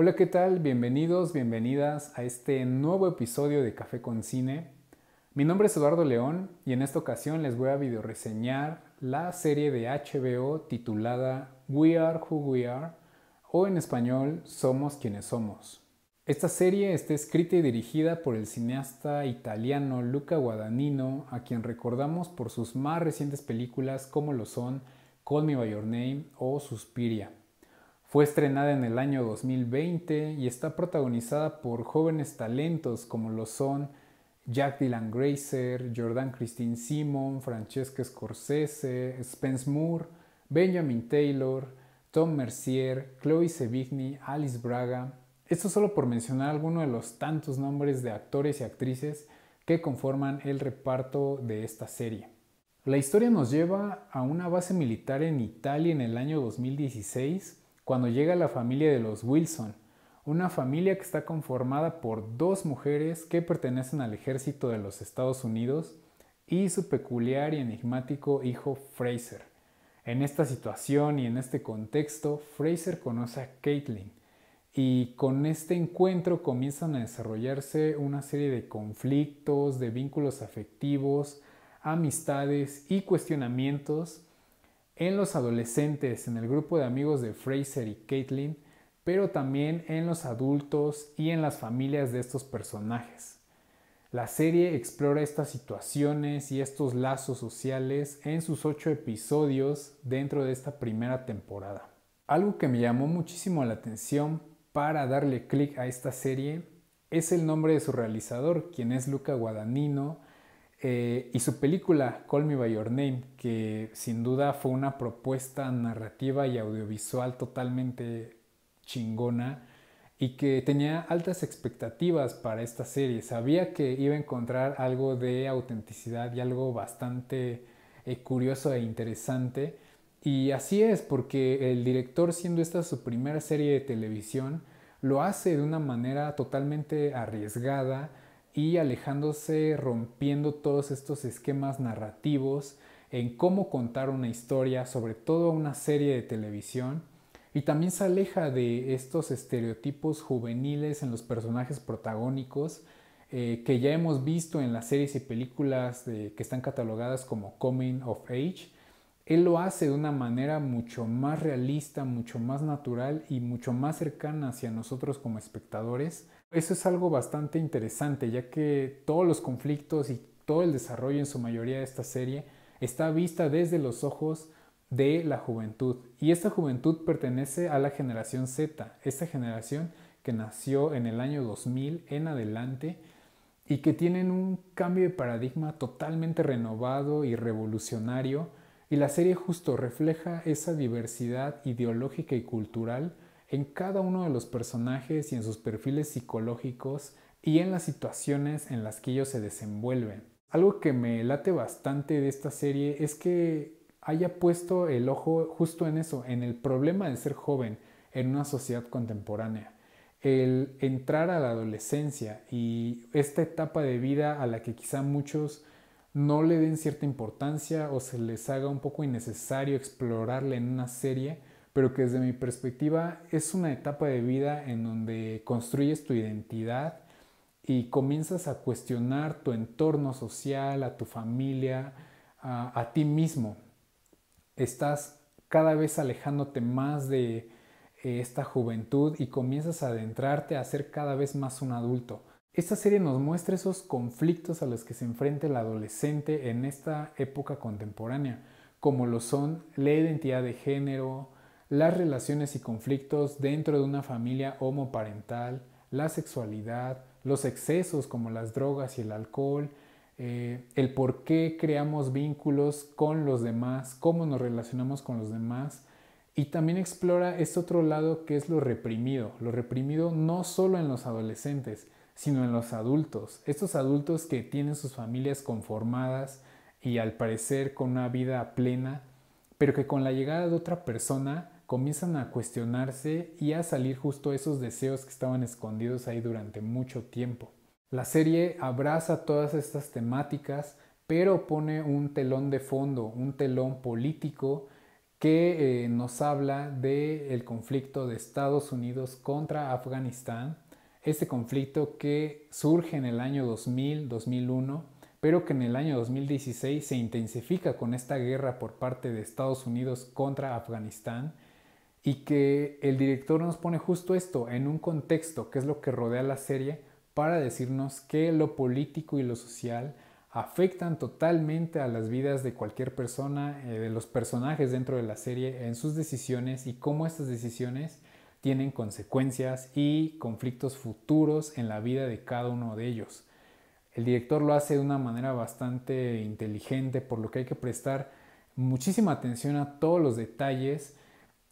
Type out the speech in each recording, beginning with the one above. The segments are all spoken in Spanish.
Hola, ¿qué tal? Bienvenidos, bienvenidas a este nuevo episodio de Café con Cine. Mi nombre es Eduardo León y en esta ocasión les voy a videoreseñar la serie de HBO titulada We Are Who We Are o en español Somos quienes somos. Esta serie está escrita y dirigida por el cineasta italiano Luca Guadagnino, a quien recordamos por sus más recientes películas como lo son Call Me By Your Name o Suspiria. Fue estrenada en el año 2020 y está protagonizada por jóvenes talentos como lo son Jack Dylan Grazer, Jordan Christine Simon, Francesca Scorsese, Spence Moore, Benjamin Taylor, Tom Mercier, Chloe Sevigny, Alice Braga. Esto solo por mencionar algunos de los tantos nombres de actores y actrices que conforman el reparto de esta serie. La historia nos lleva a una base militar en Italia en el año 2016 cuando llega la familia de los Wilson, una familia que está conformada por dos mujeres que pertenecen al ejército de los Estados Unidos y su peculiar y enigmático hijo Fraser. En esta situación y en este contexto, Fraser conoce a Caitlin y con este encuentro comienzan a desarrollarse una serie de conflictos, de vínculos afectivos, amistades y cuestionamientos en los adolescentes, en el grupo de amigos de Fraser y Caitlin, pero también en los adultos y en las familias de estos personajes. La serie explora estas situaciones y estos lazos sociales en sus ocho episodios dentro de esta primera temporada. Algo que me llamó muchísimo la atención para darle clic a esta serie es el nombre de su realizador, quien es Luca Guadagnino, eh, y su película Call Me By Your Name, que sin duda fue una propuesta narrativa y audiovisual totalmente chingona y que tenía altas expectativas para esta serie. Sabía que iba a encontrar algo de autenticidad y algo bastante eh, curioso e interesante. Y así es, porque el director, siendo esta su primera serie de televisión, lo hace de una manera totalmente arriesgada, y alejándose, rompiendo todos estos esquemas narrativos en cómo contar una historia, sobre todo una serie de televisión, y también se aleja de estos estereotipos juveniles en los personajes protagónicos eh, que ya hemos visto en las series y películas que están catalogadas como Coming of Age. Él lo hace de una manera mucho más realista, mucho más natural y mucho más cercana hacia nosotros como espectadores eso es algo bastante interesante, ya que todos los conflictos y todo el desarrollo en su mayoría de esta serie está vista desde los ojos de la juventud. Y esta juventud pertenece a la generación Z, esta generación que nació en el año 2000 en adelante y que tienen un cambio de paradigma totalmente renovado y revolucionario. Y la serie justo refleja esa diversidad ideológica y cultural en cada uno de los personajes y en sus perfiles psicológicos y en las situaciones en las que ellos se desenvuelven. Algo que me late bastante de esta serie es que haya puesto el ojo justo en eso, en el problema de ser joven en una sociedad contemporánea. El entrar a la adolescencia y esta etapa de vida a la que quizá muchos no le den cierta importancia o se les haga un poco innecesario explorarla en una serie, pero que desde mi perspectiva es una etapa de vida en donde construyes tu identidad y comienzas a cuestionar tu entorno social, a tu familia, a, ti mismo. Estás cada vez alejándote más de eh, esta juventud y comienzas a adentrarte a ser cada vez más un adulto. Esta serie nos muestra esos conflictos a los que se enfrenta el adolescente en esta época contemporánea, como lo son la identidad de género, las relaciones y conflictos dentro de una familia homoparental, la sexualidad, los excesos como las drogas y el alcohol, eh, el por qué creamos vínculos con los demás, cómo nos relacionamos con los demás. Y también explora este otro lado que es lo reprimido, lo reprimido no solo en los adolescentes, sino en los adultos, estos adultos que tienen sus familias conformadas y al parecer con una vida plena, pero que con la llegada de otra persona comienzan a cuestionarse y a salir justo esos deseos que estaban escondidos ahí durante mucho tiempo. La serie abraza todas estas temáticas, pero pone un telón de fondo, un telón político que eh, nos habla del el conflicto de Estados Unidos contra Afganistán, este conflicto que surge en el año 2000-2001, pero que en el año 2016 se intensifica con esta guerra por parte de Estados Unidos contra Afganistán y que el director nos pone justo esto en un contexto, que es lo que rodea la serie, para decirnos que lo político y lo social afectan totalmente a las vidas de cualquier persona, eh, de los personajes dentro de la serie, en sus decisiones y cómo estas decisiones tienen consecuencias y conflictos futuros en la vida de cada uno de ellos. El director lo hace de una manera bastante inteligente, por lo que hay que prestar muchísima atención a todos los detalles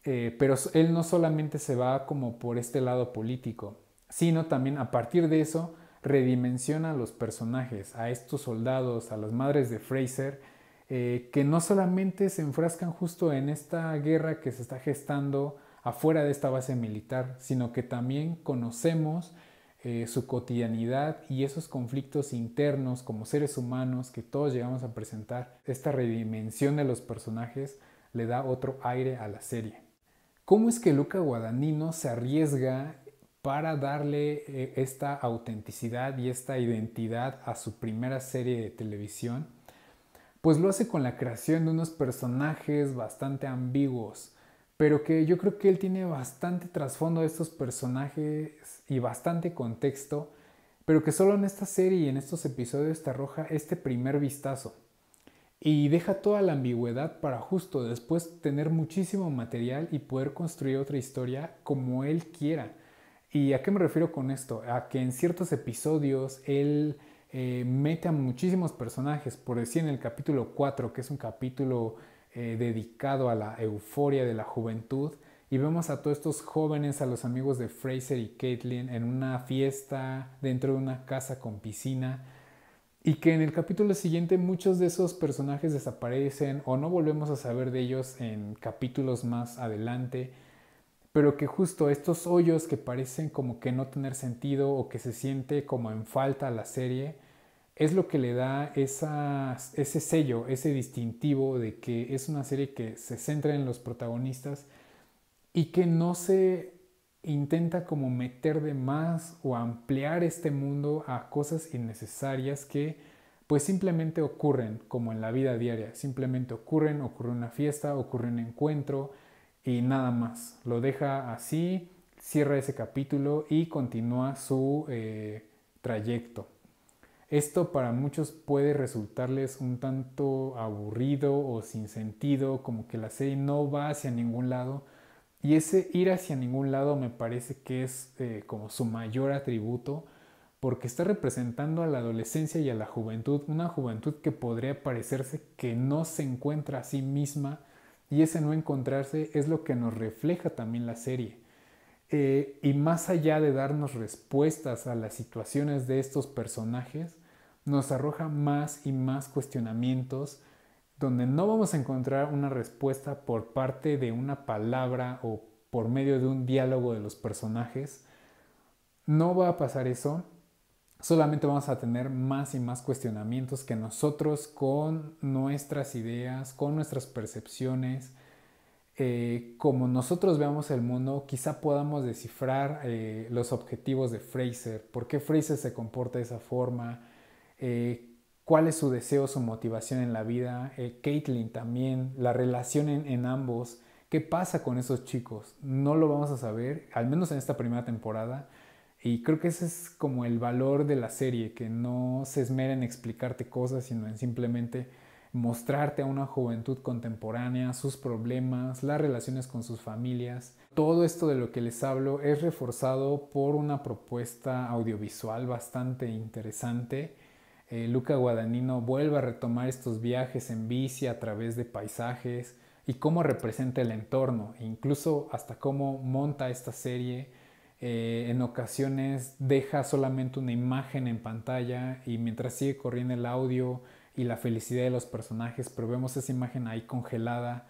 eh, pero él no solamente se va como por este lado político, sino también a partir de eso redimensiona a los personajes, a estos soldados, a las madres de Fraser, eh, que no solamente se enfrascan justo en esta guerra que se está gestando afuera de esta base militar, sino que también conocemos eh, su cotidianidad y esos conflictos internos como seres humanos que todos llegamos a presentar. Esta redimensión de los personajes le da otro aire a la serie. ¿Cómo es que Luca Guadagnino se arriesga para darle eh, esta autenticidad y esta identidad a su primera serie de televisión? Pues lo hace con la creación de unos personajes bastante ambiguos, pero que yo creo que él tiene bastante trasfondo de estos personajes y bastante contexto, pero que solo en esta serie y en estos episodios te arroja este primer vistazo y deja toda la ambigüedad para justo después tener muchísimo material y poder construir otra historia como él quiera. ¿Y a qué me refiero con esto? A que en ciertos episodios él eh, mete a muchísimos personajes, por decir en el capítulo 4, que es un capítulo eh, dedicado a la euforia de la juventud, y vemos a todos estos jóvenes, a los amigos de Fraser y Caitlin, en una fiesta dentro de una casa con piscina y que en el capítulo siguiente muchos de esos personajes desaparecen o no volvemos a saber de ellos en capítulos más adelante, pero que justo estos hoyos que parecen como que no tener sentido o que se siente como en falta a la serie, es lo que le da esa, ese sello, ese distintivo de que es una serie que se centra en los protagonistas y que no se intenta como meter de más o ampliar este mundo a cosas innecesarias que pues simplemente ocurren como en la vida diaria, simplemente ocurren, ocurre una fiesta, ocurre un encuentro y nada más. Lo deja así, cierra ese capítulo y continúa su eh, trayecto. Esto para muchos puede resultarles un tanto aburrido o sin sentido, como que la serie no va hacia ningún lado, y ese ir hacia ningún lado me parece que es eh, como su mayor atributo porque está representando a la adolescencia y a la juventud, una juventud que podría parecerse que no se encuentra a sí misma y ese no encontrarse es lo que nos refleja también la serie. Eh, y más allá de darnos respuestas a las situaciones de estos personajes, nos arroja más y más cuestionamientos donde no vamos a encontrar una respuesta por parte de una palabra o por medio de un diálogo de los personajes. No va a pasar eso. Solamente vamos a tener más y más cuestionamientos que nosotros con nuestras ideas, con nuestras percepciones, eh, como nosotros veamos el mundo, quizá podamos descifrar eh, los objetivos de Fraser, por qué Fraser se comporta de esa forma, eh, cuál es su deseo, su motivación en la vida, eh, también, la relación en, en ambos, qué pasa con esos chicos. No lo vamos a saber, al menos en esta primera temporada. Y creo que ese es como el valor de la serie, que no se esmera en explicarte cosas, sino en simplemente mostrarte a una juventud contemporánea, sus problemas, las relaciones con sus familias. Todo esto de lo que les hablo es reforzado por una propuesta audiovisual bastante interesante eh, Luca Guadagnino vuelve a retomar estos viajes en bici a través de paisajes y cómo representa el entorno, e incluso hasta cómo monta esta serie. Eh, en ocasiones deja solamente una imagen en pantalla y mientras sigue corriendo el audio y la felicidad de los personajes, pero vemos esa imagen ahí congelada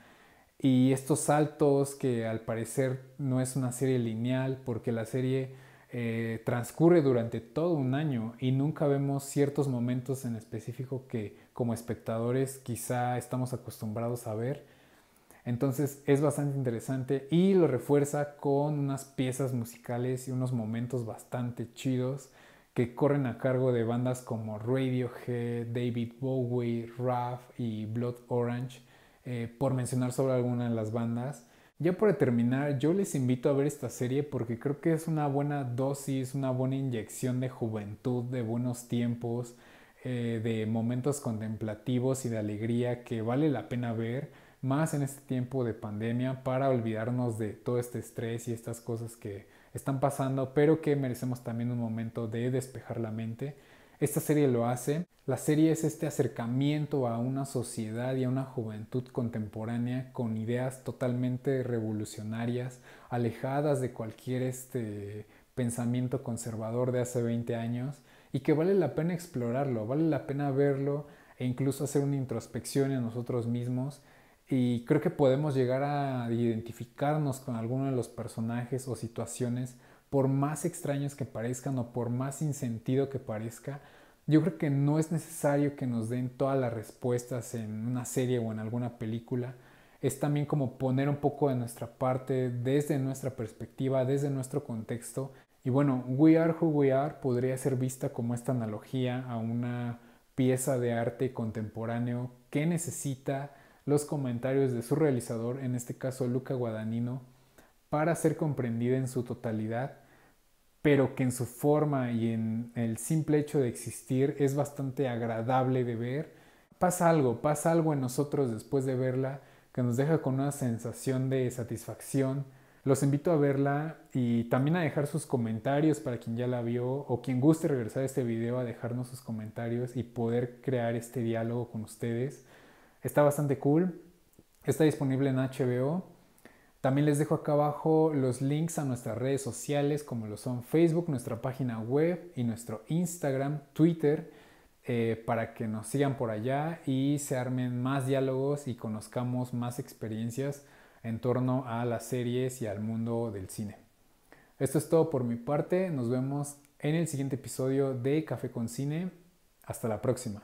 y estos saltos que al parecer no es una serie lineal porque la serie eh, transcurre durante todo un año y nunca vemos ciertos momentos en específico que como espectadores quizá estamos acostumbrados a ver. Entonces es bastante interesante y lo refuerza con unas piezas musicales y unos momentos bastante chidos que corren a cargo de bandas como Radiohead, David Bowie, Raph y Blood Orange, eh, por mencionar sobre algunas de las bandas. Ya para terminar, yo les invito a ver esta serie porque creo que es una buena dosis, una buena inyección de juventud, de buenos tiempos, eh, de momentos contemplativos y de alegría que vale la pena ver, más en este tiempo de pandemia, para olvidarnos de todo este estrés y estas cosas que están pasando, pero que merecemos también un momento de despejar la mente. Esta serie lo hace. La serie es este acercamiento a una sociedad y a una juventud contemporánea con ideas totalmente revolucionarias, alejadas de cualquier este pensamiento conservador de hace 20 años y que vale la pena explorarlo, vale la pena verlo e incluso hacer una introspección en nosotros mismos y creo que podemos llegar a identificarnos con alguno de los personajes o situaciones por más extraños que parezcan o por más sin que parezca, yo creo que no es necesario que nos den todas las respuestas en una serie o en alguna película. Es también como poner un poco de nuestra parte, desde nuestra perspectiva, desde nuestro contexto. Y bueno, We Are Who We Are podría ser vista como esta analogía a una pieza de arte contemporáneo que necesita los comentarios de su realizador, en este caso Luca Guadagnino, para ser comprendida en su totalidad, pero que en su forma y en el simple hecho de existir es bastante agradable de ver. Pasa algo, pasa algo en nosotros después de verla que nos deja con una sensación de satisfacción. Los invito a verla y también a dejar sus comentarios para quien ya la vio o quien guste regresar a este video a dejarnos sus comentarios y poder crear este diálogo con ustedes. Está bastante cool. Está disponible en HBO. También les dejo acá abajo los links a nuestras redes sociales como lo son Facebook, nuestra página web y nuestro Instagram, Twitter, eh, para que nos sigan por allá y se armen más diálogos y conozcamos más experiencias en torno a las series y al mundo del cine. Esto es todo por mi parte, nos vemos en el siguiente episodio de Café con Cine. Hasta la próxima.